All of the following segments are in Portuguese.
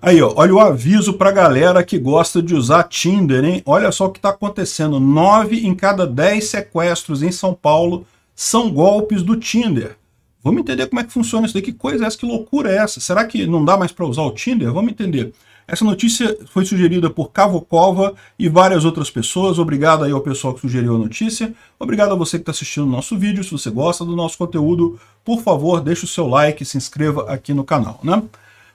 Aí, ó, olha o aviso para galera que gosta de usar Tinder, hein? Olha só o que está acontecendo. Nove em cada dez sequestros em São Paulo são golpes do Tinder. Vamos entender como é que funciona isso daí. Que coisa é essa? Que loucura é essa? Será que não dá mais para usar o Tinder? Vamos entender. Essa notícia foi sugerida por Cavocova e várias outras pessoas. Obrigado aí ao pessoal que sugeriu a notícia. Obrigado a você que está assistindo o nosso vídeo. Se você gosta do nosso conteúdo, por favor, deixe o seu like e se inscreva aqui no canal, né?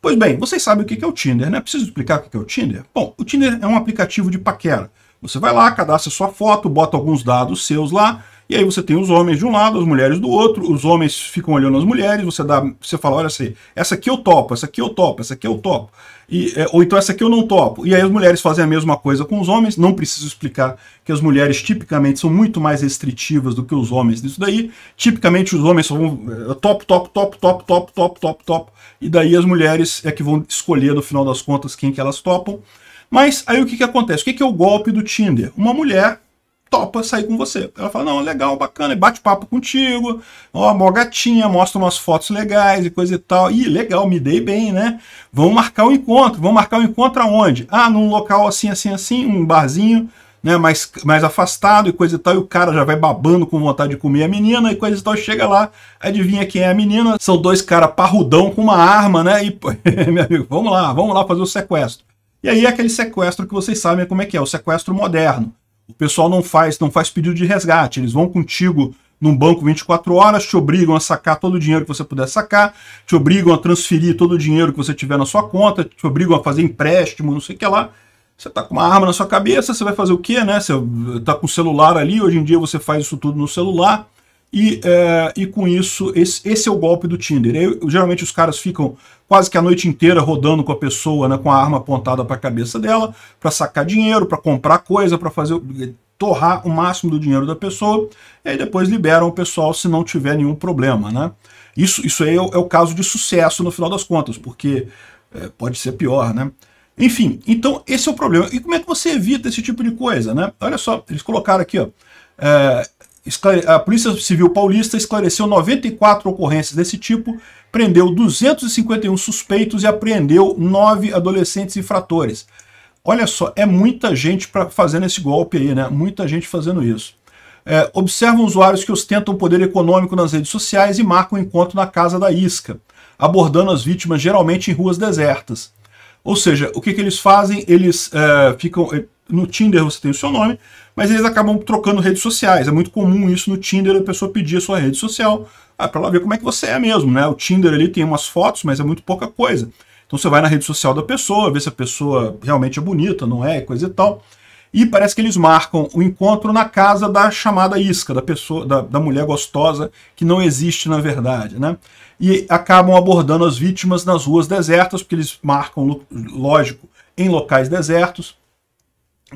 Pois bem, vocês sabem o que é o Tinder, né? Preciso explicar o que é o Tinder? Bom, o Tinder é um aplicativo de paquera. Você vai lá, cadastra sua foto, bota alguns dados seus lá, e aí você tem os homens de um lado, as mulheres do outro, os homens ficam olhando as mulheres, você dá, você fala, olha assim, essa aqui eu topo, essa aqui eu topo, essa aqui eu topo. E, é, ou então essa aqui eu não topo. E aí as mulheres fazem a mesma coisa com os homens, não preciso explicar que as mulheres tipicamente são muito mais restritivas do que os homens nisso daí. Tipicamente os homens só vão top, é, top, top, top, top, top, top, top. E daí as mulheres é que vão escolher no final das contas quem que elas topam. Mas aí o que, que acontece? O que, que é o golpe do Tinder? Uma mulher topa sair com você. Ela fala, não, legal, bacana, bate papo contigo, ó, mó gatinha, mostra umas fotos legais e coisa e tal. Ih, legal, me dei bem, né? Vamos marcar o um encontro, vamos marcar o um encontro aonde? Ah, num local assim, assim, assim, um barzinho, né, mais, mais afastado e coisa e tal, e o cara já vai babando com vontade de comer a menina e coisa e tal, chega lá, adivinha quem é a menina? São dois caras parrudão com uma arma, né, e, meu amigo, vamos lá, vamos lá fazer o sequestro. E aí é aquele sequestro que vocês sabem como é que é, o sequestro moderno. O pessoal não faz, não faz pedido de resgate, eles vão contigo num banco 24 horas, te obrigam a sacar todo o dinheiro que você puder sacar, te obrigam a transferir todo o dinheiro que você tiver na sua conta, te obrigam a fazer empréstimo, não sei o que lá. Você tá com uma arma na sua cabeça, você vai fazer o quê, né? Você tá com o celular ali, hoje em dia você faz isso tudo no celular. E, é, e com isso, esse, esse, é o golpe do Tinder. Eu, geralmente os caras ficam quase que a noite inteira rodando com a pessoa, né, com a arma apontada para a cabeça dela, para sacar dinheiro, para comprar coisa, para fazer eh, torrar o máximo do dinheiro da pessoa, e aí depois liberam o pessoal se não tiver nenhum problema. Né? Isso, isso aí é o, é o caso de sucesso no final das contas, porque é, pode ser pior, né? Enfim, então esse é o problema. E como é que você evita esse tipo de coisa, né? Olha só, eles colocaram aqui, ó, é, a Polícia Civil Paulista esclareceu 94 ocorrências desse tipo, prendeu 251 suspeitos e apreendeu 9 adolescentes infratores. Olha só, é muita gente para fazendo esse golpe aí, né? Muita gente fazendo isso. É, observam usuários que ostentam poder econômico nas redes sociais e marcam encontro na casa da isca, abordando as vítimas geralmente em ruas desertas. Ou seja, o que, que eles fazem? Eles é, ficam no Tinder você tem o seu nome, mas eles acabam trocando redes sociais. É muito comum isso no Tinder, a pessoa pedir a sua rede social ah, para ela ver como é que você é mesmo, né? O Tinder ali tem umas fotos, mas é muito pouca coisa. Então você vai na rede social da pessoa, vê se a pessoa realmente é bonita, não é, coisa e tal. E parece que eles marcam o encontro na casa da chamada isca, da pessoa, da, da mulher gostosa que não existe na verdade, né? E acabam abordando as vítimas nas ruas desertas, porque eles marcam, lógico, em locais desertos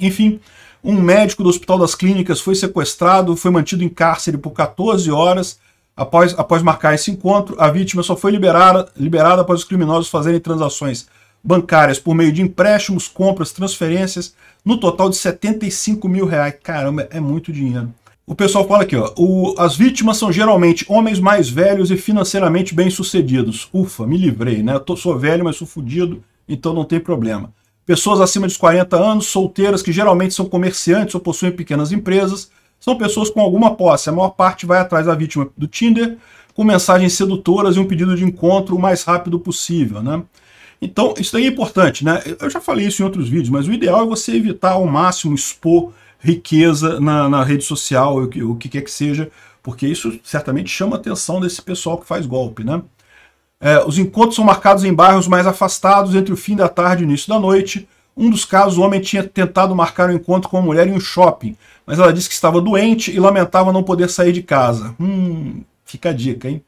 enfim, um médico do Hospital das Clínicas foi sequestrado, foi mantido em cárcere por 14 horas. Após, após marcar esse encontro, a vítima só foi liberada, liberada após os criminosos fazerem transações bancárias por meio de empréstimos, compras, transferências, no total de 75 mil reais. Caramba, é muito dinheiro. O pessoal fala aqui, ó, o, as vítimas são geralmente homens mais velhos e financeiramente bem-sucedidos. Ufa, me livrei, né? Eu tô, sou velho, mas sou fodido, então não tem problema. Pessoas acima dos 40 anos, solteiras, que geralmente são comerciantes ou possuem pequenas empresas, são pessoas com alguma posse. A maior parte vai atrás da vítima do Tinder, com mensagens sedutoras e um pedido de encontro o mais rápido possível, né? Então, isso daí é importante, né? Eu já falei isso em outros vídeos, mas o ideal é você evitar ao máximo expor riqueza na, na rede social, o que, o que quer que seja, porque isso certamente chama a atenção desse pessoal que faz golpe, né? É, os encontros são marcados em bairros mais afastados, entre o fim da tarde e o início da noite. Um dos casos, o homem tinha tentado marcar um encontro com a mulher em um shopping, mas ela disse que estava doente e lamentava não poder sair de casa. Hum, fica a dica, hein?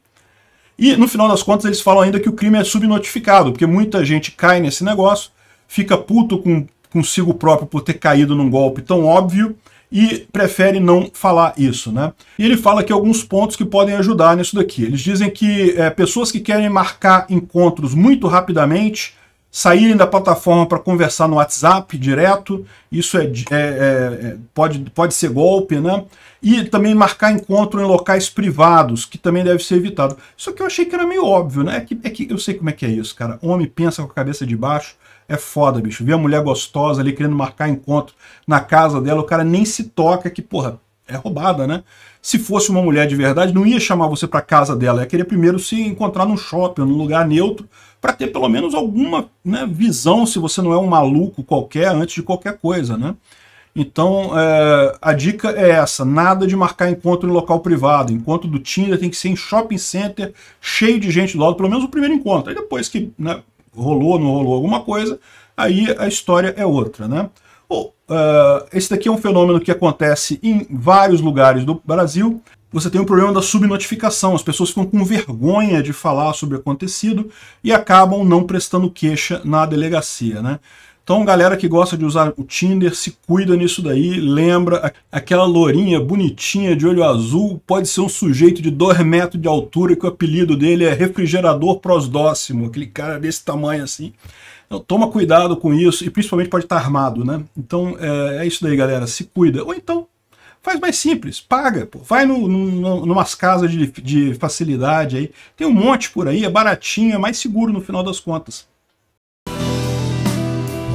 E no final das contas, eles falam ainda que o crime é subnotificado, porque muita gente cai nesse negócio, fica puto com, consigo próprio por ter caído num golpe tão óbvio, e prefere não falar isso, né? E ele fala aqui alguns pontos que podem ajudar nisso daqui. Eles dizem que é, pessoas que querem marcar encontros muito rapidamente saírem da plataforma para conversar no WhatsApp direto, isso é, é, é, é, pode, pode ser golpe, né? E também marcar encontro em locais privados, que também deve ser evitado. Isso que eu achei que era meio óbvio, né? É que, é que eu sei como é que é isso, cara. Homem pensa com a cabeça de baixo, é foda, bicho. Ver a mulher gostosa ali querendo marcar encontro na casa dela, o cara nem se toca que, porra, é roubada, né? Se fosse uma mulher de verdade, não ia chamar você para casa dela, ela queria primeiro se encontrar num shopping, num lugar neutro, para ter pelo menos alguma né, visão, se você não é um maluco qualquer, antes de qualquer coisa, né? Então, é, a dica é essa, nada de marcar encontro em local privado. Encontro do Tinder tem que ser em shopping center, cheio de gente do lado, pelo menos o primeiro encontro. Aí depois que né, rolou ou não rolou alguma coisa, aí a história é outra, né? Bom, uh, esse daqui é um fenômeno que acontece em vários lugares do Brasil. Você tem o problema da subnotificação, as pessoas ficam com vergonha de falar sobre o acontecido e acabam não prestando queixa na delegacia, né? Então, galera que gosta de usar o Tinder, se cuida nisso daí, lembra, aquela lourinha bonitinha de olho azul pode ser um sujeito de 2 metros de altura que o apelido dele é refrigerador prosdóximo, aquele cara desse tamanho assim. Então, toma cuidado com isso e principalmente pode estar armado, né? Então, é, é isso daí, galera, se cuida. Ou então, faz mais simples, paga, pô. vai no, no, numas casas de, de facilidade aí, tem um monte por aí, é baratinho, é mais seguro no final das contas.